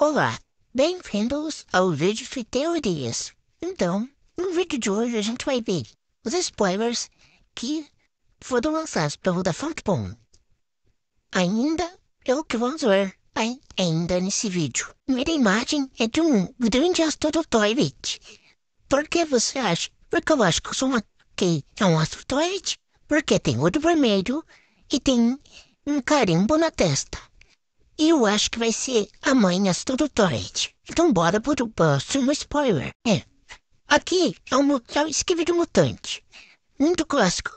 Olá, bem-vindos ao vídeo de teorias. Então, no vídeo de hoje a gente vai ver os spoilers que foram lançados pelo da Funcom. Ainda é o que vamos ver ainda nesse vídeo. A primeira imagem é de um grande astro do toilet. Por que você acha? Porque eu acho que eu sou uma que é um astro toilet, porque tem olho vermelho e tem um carimbo na testa. Eu acho que vai ser amanhã, mãe tudo Então bora pro próximo spoiler. É. Aqui é um é esquive de mutante. Muito clássico.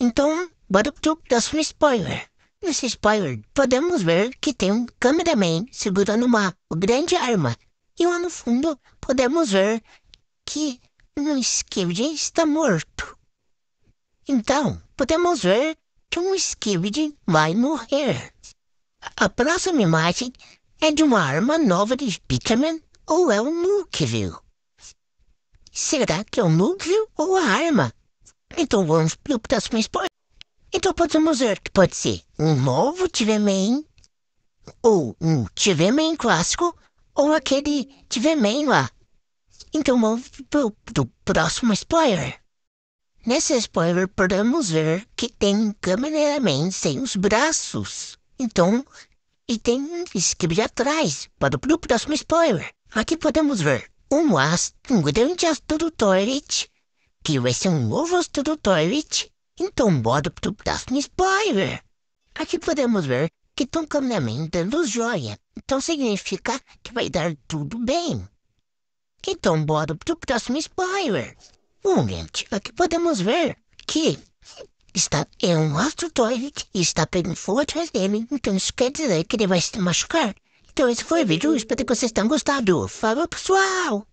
Então, bora pro próximo spoiler. Nesse spoiler, podemos ver que tem um cameraman segurando uma grande arma. E lá no fundo, podemos ver que um esquive está morto. Então, podemos ver que um esquive vai morrer. A próxima imagem é de uma arma nova de Spiderman ou é o núcleo? Será que é o núcleo ou a arma? Então vamos para o próximo spoiler. Então podemos ver que pode ser um novo Man, ou um Man clássico, ou aquele Man lá. Então vamos para o próximo spoiler. Nesse spoiler podemos ver que tem Cameraman sem os braços. Então, e um skip de atrás para o próximo spoiler. Aqui podemos ver um as, um grande astro do Toilet, que vai ser um novo astro do Toilet. Então, bora pro próximo spoiler. Aqui podemos ver que estão caminhando dando joia. Então significa que vai dar tudo bem. Então bora pro próximo spoiler. Bom, gente, aqui podemos ver que Está, é um outro toilet e está pegando fogo atrás dele, então isso quer dizer que ele vai se machucar. Então esse foi o vídeo, espero que vocês tenham gostado. Falou, pessoal!